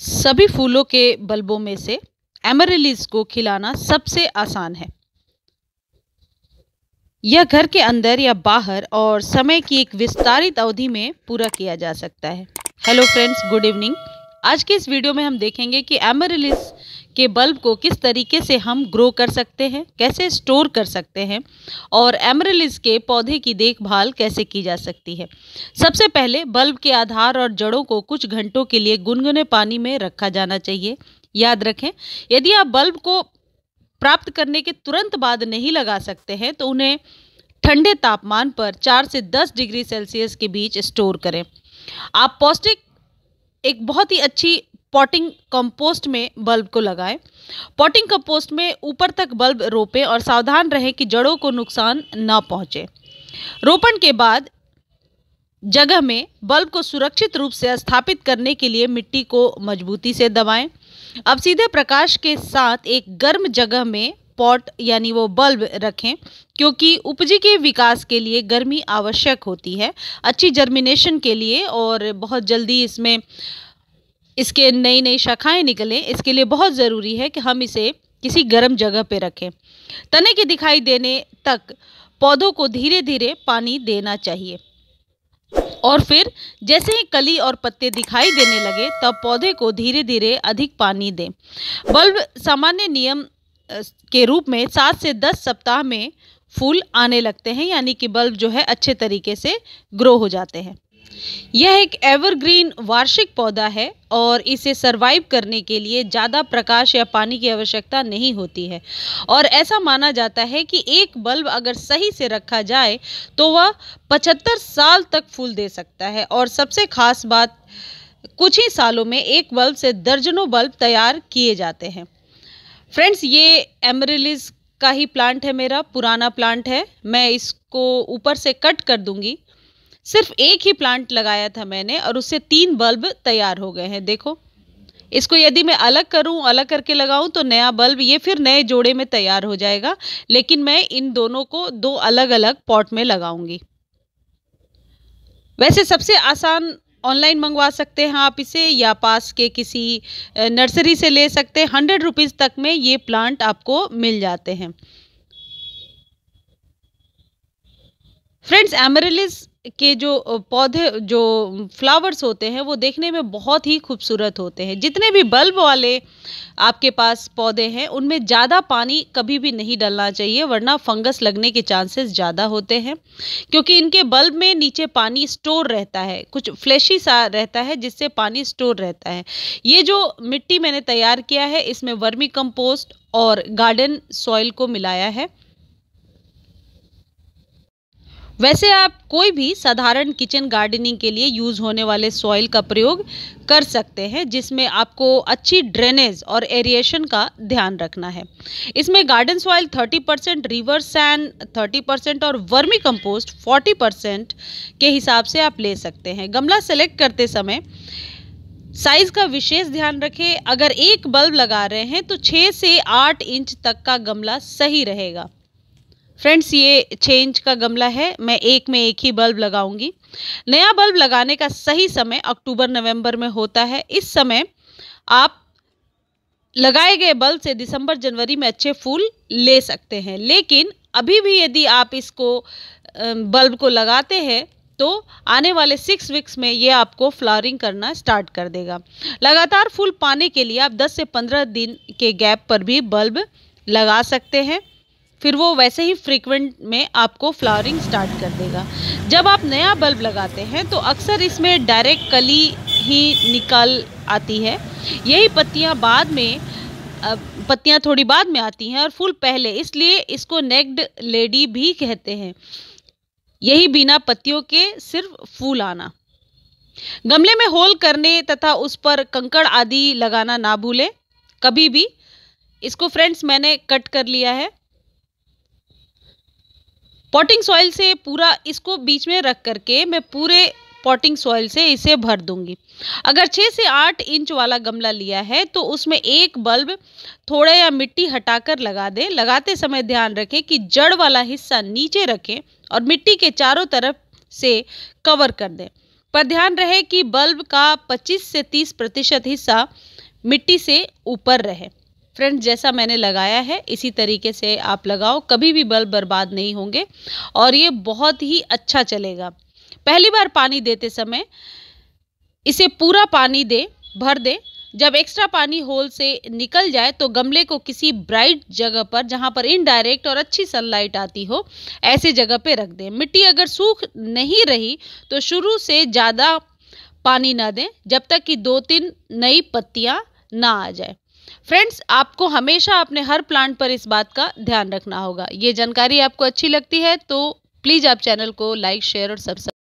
सभी फूलों के बल्बों में से एमरेलिस को खिलाना सबसे आसान है यह घर के अंदर या बाहर और समय की एक विस्तारित अवधि में पूरा किया जा सकता है हेलो फ्रेंड्स गुड इवनिंग आज के इस वीडियो में हम देखेंगे कि एमरेलिस के बल्ब को किस तरीके से हम ग्रो कर सकते हैं कैसे स्टोर कर सकते हैं और एमरलिस के पौधे की देखभाल कैसे की जा सकती है सबसे पहले बल्ब के आधार और जड़ों को कुछ घंटों के लिए गुनगुने पानी में रखा जाना चाहिए याद रखें यदि आप बल्ब को प्राप्त करने के तुरंत बाद नहीं लगा सकते हैं तो उन्हें ठंडे तापमान पर चार से दस डिग्री सेल्सियस के बीच स्टोर करें आप पौष्टिक एक बहुत ही अच्छी पॉटिंग कंपोस्ट में बल्ब को लगाएं पॉटिंग कंपोस्ट में ऊपर तक बल्ब रोपें और सावधान रहें कि जड़ों को नुकसान न पहुंचे रोपण के बाद जगह में बल्ब को सुरक्षित रूप से स्थापित करने के लिए मिट्टी को मजबूती से दबाएं अब सीधे प्रकाश के साथ एक गर्म जगह में पॉट यानी वो बल्ब रखें क्योंकि उपजी के विकास के लिए गर्मी आवश्यक होती है अच्छी जर्मिनेशन के लिए और बहुत जल्दी इसमें इसके नई नई शाखाएं निकलें इसके लिए बहुत ज़रूरी है कि हम इसे किसी गर्म जगह पर रखें तने के दिखाई देने तक पौधों को धीरे धीरे पानी देना चाहिए और फिर जैसे ही कली और पत्ते दिखाई देने लगे तब पौधे को धीरे धीरे अधिक पानी दें बल्ब सामान्य नियम के रूप में सात से दस सप्ताह में फूल आने लगते हैं यानी कि बल्ब जो है अच्छे तरीके से ग्रो हो जाते हैं यह एक एवरग्रीन वार्षिक पौधा है और इसे सरवाइव करने के लिए ज़्यादा प्रकाश या पानी की आवश्यकता नहीं होती है और ऐसा माना जाता है कि एक बल्ब अगर सही से रखा जाए तो वह पचहत्तर साल तक फूल दे सकता है और सबसे खास बात कुछ ही सालों में एक बल्ब से दर्जनों बल्ब तैयार किए जाते हैं फ्रेंड्स ये एमरेलिस का ही प्लांट है मेरा पुराना प्लांट है मैं इसको ऊपर से कट कर दूंगी सिर्फ एक ही प्लांट लगाया था मैंने और उससे तीन बल्ब तैयार हो गए हैं देखो इसको यदि मैं अलग करूं अलग करके लगाऊं तो नया बल्ब ये फिर नए जोड़े में तैयार हो जाएगा लेकिन मैं इन दोनों को दो अलग अलग पॉट में लगाऊंगी वैसे सबसे आसान ऑनलाइन मंगवा सकते हैं आप इसे या पास के किसी नर्सरी से ले सकते हैं हंड्रेड रुपीज़ तक में ये प्लांट आपको मिल जाते हैं फ्रेंड्स एमरेलिस के जो पौधे जो फ्लावर्स होते हैं वो देखने में बहुत ही खूबसूरत होते हैं जितने भी बल्ब वाले आपके पास पौधे हैं उनमें ज़्यादा पानी कभी भी नहीं डालना चाहिए वरना फंगस लगने के चांसेस ज़्यादा होते हैं क्योंकि इनके बल्ब में नीचे पानी स्टोर रहता है कुछ फ्लैशी सा रहता है जिससे पानी स्टोर रहता है ये जो मिट्टी मैंने तैयार किया है इसमें वर्मी कंपोस्ट और गार्डन सॉइल को मिलाया है वैसे आप कोई भी साधारण किचन गार्डनिंग के लिए यूज़ होने वाले सॉइल का प्रयोग कर सकते हैं जिसमें आपको अच्छी ड्रेनेज और एरिएशन का ध्यान रखना है इसमें garden soil 30 percent river sand 30 percent और वर्मी कंपोस्ट 40 परसेंट के हिसाब से आप ले सकते हैं गमला सेलेक्ट करते समय साइज का विशेष ध्यान रखें अगर एक बल्ब लगा रहे हैं तो छः से आठ इंच तक का गमला सही रहेगा फ्रेंड्स ये चेंज का गमला है मैं एक में एक ही बल्ब लगाऊंगी नया बल्ब लगाने का सही समय अक्टूबर नवंबर में होता है इस समय आप लगाए गए बल्ब से दिसंबर जनवरी में अच्छे फूल ले सकते हैं लेकिन अभी भी यदि आप इसको बल्ब को लगाते हैं तो आने वाले सिक्स वीक्स में ये आपको फ्लावरिंग करना स्टार्ट कर देगा लगातार फूल पाने के लिए आप 10 से 15 दिन के गैप पर भी बल्ब लगा सकते हैं फिर वो वैसे ही फ्रीक्वेंट में आपको फ्लावरिंग स्टार्ट कर देगा जब आप नया बल्ब लगाते हैं तो अक्सर इसमें डायरेक्ट कली ही निकाल आती है यही पत्तियाँ बाद में पत्तियाँ थोड़ी बाद में आती हैं और फूल पहले इसलिए इसको नेक्ड लेडी भी कहते हैं यही बिना पत्तियों के सिर्फ फूल आना गमले में होल करने तथा उस पर कंकड़ आदि लगाना ना भूलें कभी भी इसको फ्रेंड्स मैंने कट कर लिया है पॉटिंग सॉइल से पूरा इसको बीच में रख करके मैं पूरे पॉटिंग सॉइल से इसे भर दूंगी अगर छः से आठ इंच वाला गमला लिया है तो उसमें एक बल्ब थोड़ा या मिट्टी हटाकर लगा दें लगाते समय ध्यान रखें कि जड़ वाला हिस्सा नीचे रखें और मिट्टी के चारों तरफ से कवर कर दें पर ध्यान रहे कि बल्ब का 25 से 30 प्रतिशत हिस्सा मिट्टी से ऊपर रहे फ्रेंड जैसा मैंने लगाया है इसी तरीके से आप लगाओ कभी भी बल्ब बर्बाद नहीं होंगे और ये बहुत ही अच्छा चलेगा पहली बार पानी देते समय इसे पूरा पानी दे भर दे जब एक्स्ट्रा पानी होल से निकल जाए तो गमले को किसी ब्राइट जगह पर जहाँ पर इनडायरेक्ट और अच्छी सनलाइट आती हो ऐसे जगह पे रख दें मिट्टी अगर सूख नहीं रही तो शुरू से ज़्यादा पानी ना दें जब तक कि दो तीन नई पत्तियाँ ना आ जाए फ्रेंड्स आपको हमेशा अपने हर प्लांट पर इस बात का ध्यान रखना होगा ये जानकारी आपको अच्छी लगती है तो प्लीज़ आप चैनल को लाइक शेयर और सब्सक्राइब